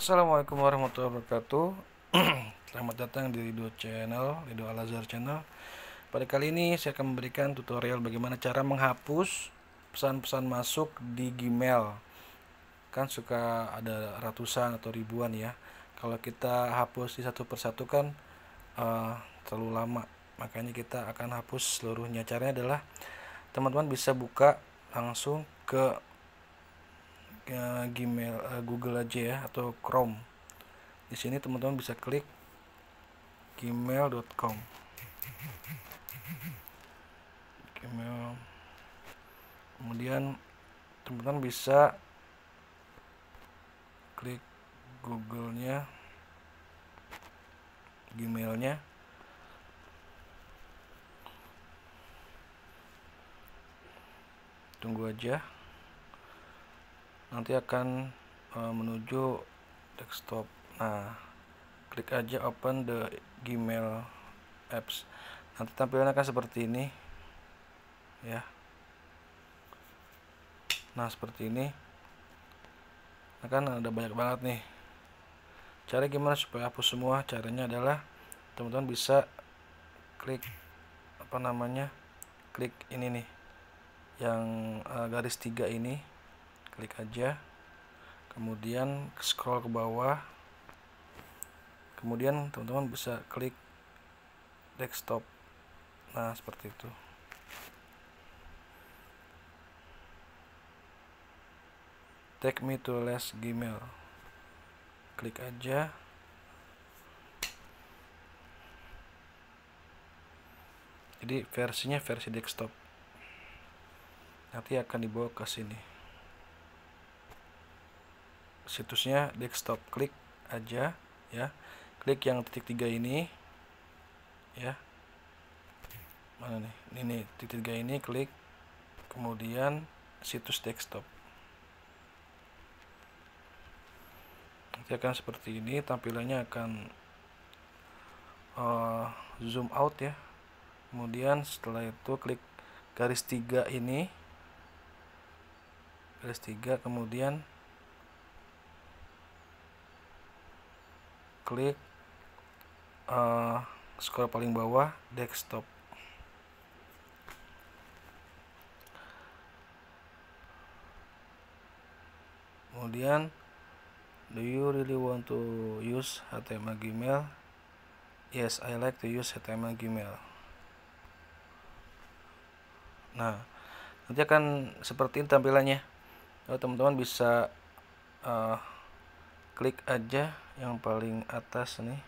Assalamualaikum warahmatullahi wabarakatuh Selamat datang di Lido Channel, Lido Alazar Channel Pada kali ini saya akan memberikan tutorial bagaimana cara menghapus pesan-pesan masuk di Gmail Kan suka ada ratusan atau ribuan ya Kalau kita hapus di satu persatu kan uh, terlalu lama Makanya kita akan hapus seluruhnya Caranya adalah teman-teman bisa buka langsung ke ya, Gmail uh, Google aja ya atau Chrome. Di sini teman-teman bisa klik gmail.com. Gmail. Kemudian teman-teman bisa klik Google-nya Gmail-nya tunggu aja nanti akan uh, menuju desktop nah klik aja open the gmail apps nanti tampilannya akan seperti ini ya nah seperti ini nah, kan ada banyak banget nih cara gimana supaya hapus semua caranya adalah teman-teman bisa klik apa namanya klik ini nih yang uh, garis tiga ini klik aja kemudian scroll ke bawah kemudian teman-teman bisa klik desktop nah seperti itu take me to less gmail klik aja jadi versinya versi desktop nanti akan dibawa ke sini situsnya desktop klik aja ya klik yang titik tiga ini ya mana nih ini ini titik tiga ini klik kemudian situs desktop nanti akan seperti ini tampilannya akan uh, zoom out ya kemudian setelah itu klik garis tiga ini garis tiga kemudian klik uh, eh, skor paling bawah desktop kemudian do you really want to use HTML Gmail yes I like to use HTML Gmail nah nanti akan seperti ini tampilannya teman-teman bisa uh, klik aja yang paling atas nih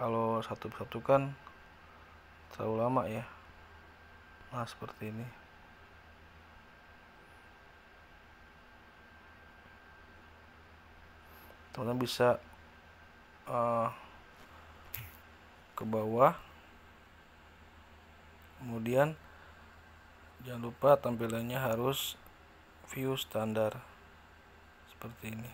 kalau satu persatu kan terlalu lama ya nah seperti ini teman-teman bisa uh, ke bawah kemudian jangan lupa tampilannya harus view standar seperti ini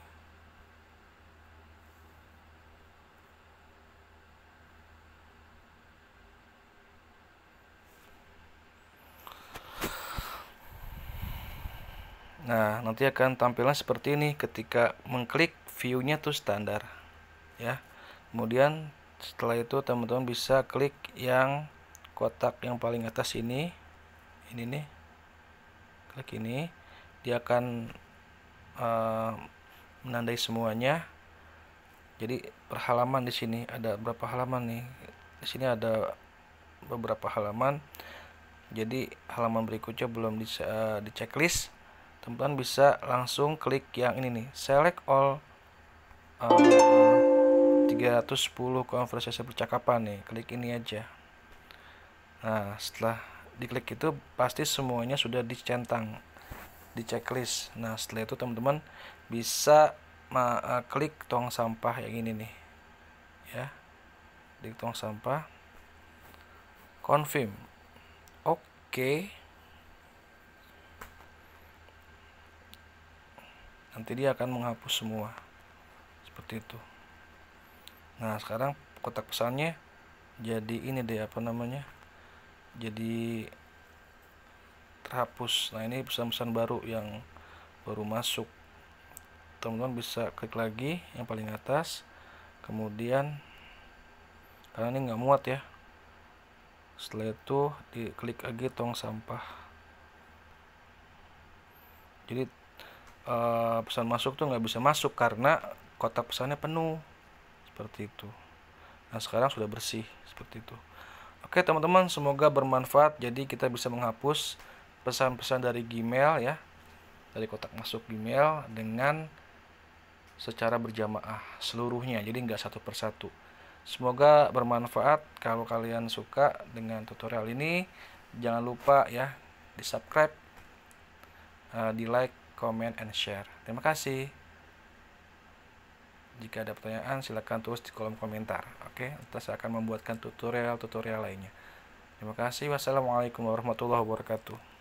Nah, nanti akan tampilan seperti ini ketika mengklik view-nya tuh standar. Ya. Kemudian setelah itu teman-teman bisa klik yang kotak yang paling atas ini ini nih klik ini dia akan uh, menandai semuanya jadi per halaman di sini ada berapa halaman nih di sini ada beberapa halaman jadi halaman berikutnya belum dicek uh, di checklist teman-teman bisa langsung klik yang ini nih select all uh, 310 konversasi percakapan nih klik ini aja nah setelah diklik itu pasti semuanya sudah dicentang di checklist nah setelah itu teman-teman bisa e, klik tong sampah yang ini nih ya di tong sampah confirm oke okay. nanti dia akan menghapus semua seperti itu nah sekarang kotak pesannya jadi ini deh apa namanya jadi terhapus nah ini pesan-pesan baru yang baru masuk teman-teman bisa klik lagi yang paling atas kemudian karena ini nggak muat ya setelah itu klik lagi tong sampah jadi e, pesan masuk tuh nggak bisa masuk karena kotak pesannya penuh seperti itu nah sekarang sudah bersih seperti itu Oke teman-teman, semoga bermanfaat. Jadi kita bisa menghapus pesan-pesan dari Gmail ya, dari kotak masuk Gmail dengan secara berjamaah seluruhnya. Jadi nggak satu persatu. Semoga bermanfaat. Kalau kalian suka dengan tutorial ini, jangan lupa ya di subscribe, eh, di like, comment, and share. Terima kasih. Jika ada pertanyaan, silahkan tulis di kolom komentar. Oke, nanti saya akan membuatkan tutorial-tutorial lainnya. Terima kasih. Wassalamualaikum warahmatullahi wabarakatuh.